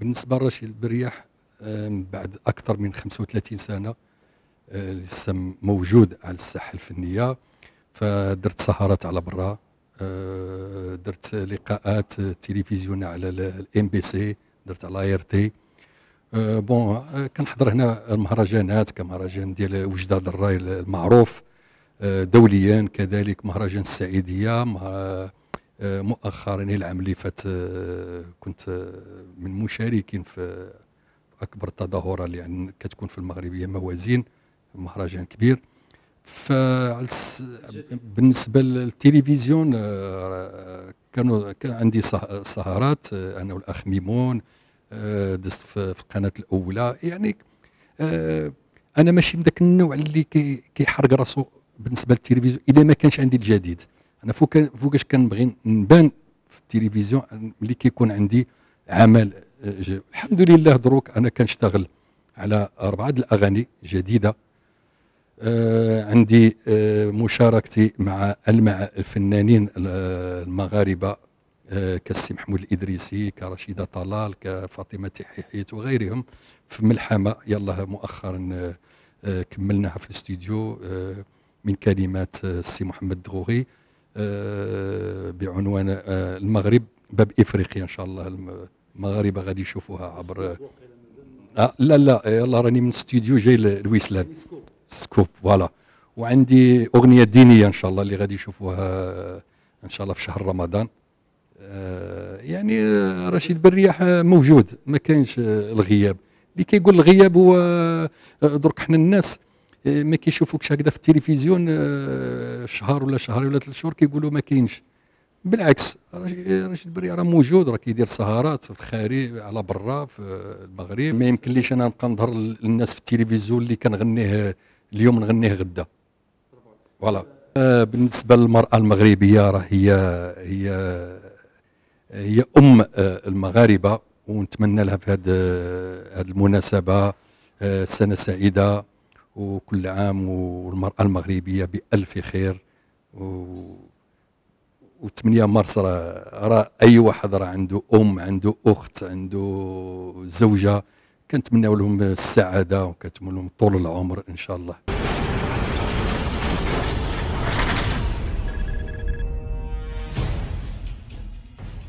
بالنسبه لرشيد البرياح بعد اكثر من 35 سنه آه، لسه موجود على الساحه الفنيه فدرت سهرات على برا آه، درت لقاءات تلفزيون على الام بي سي درت على ار آه، تي بون كنحضر هنا المهرجانات كمهرجان ديال وجداد الراي المعروف دوليا كذلك مهرجان السعيديه آه، مؤخرا العام اللي فات آه، كنت آه، من مشاركين في اكبر تظاهره اللي يعني كتكون في المغرب هي موازين مهرجان كبير ف بالنسبه للتلفزيون كانوا كان عندي سهرات انا والاخ ميمون دست في القناه الاولى يعني انا ماشي من ذاك النوع اللي كيحرق راسو بالنسبه للتلفزيون الا ما كانش عندي الجديد انا فوق فوقاش كنبغي نبان في التلفزيون ملي كيكون عندي عمل آه، الحمد لله دروك انا كنشتغل على اربعه الاغاني جديده آه عندي آه مشاركتي مع المع الفنانين المغاربه آه كالسي محمود الادريسي كرشيده طلال كفاطمه تحيحيت وغيرهم في ملحمه يلا مؤخرا آه, آه، كملناها في الاستوديو آه، من كلمات السي محمد دغوغي آه، بعنوان آه، المغرب باب افريقيا ان شاء الله المغاربه غادي يشوفوها عبر آه لا لا يلا راني من استوديو جاي لويسلان سكوب فوالا وعندي اغنيه دينيه ان شاء الله اللي غادي يشوفوها آه، ان شاء الله في شهر رمضان يعني رشيد بالرياح موجود ما كاينش الغياب اللي كيقول الغياب هو درك حنا الناس إيه، ما كيشوفوكش هكذا في التلفزيون آه، شهر ولا شهرين ولا ثلاث شهور كيقولوا ما كاينش بالعكس رشيد إيه، بري راه موجود راه كيدير سهرات في الخارج على برا في المغرب ما يمكنليش انا نبقى نظهر للناس في التلفزيون اللي كنغنيه اليوم نغنيه غدا فوالا آه، بالنسبه للمراه المغربيه راه هي هي هي ام آه، المغاربه ونتمنى لها في هذه المناسبه سنه سعيده وكل عام والمرأة المغربية بألف خير و و8 مارس راه اي واحد راه عنده ام عنده اخت عنده زوجه كنتمناو لهم السعاده وكنتمنوا لهم طول العمر ان شاء الله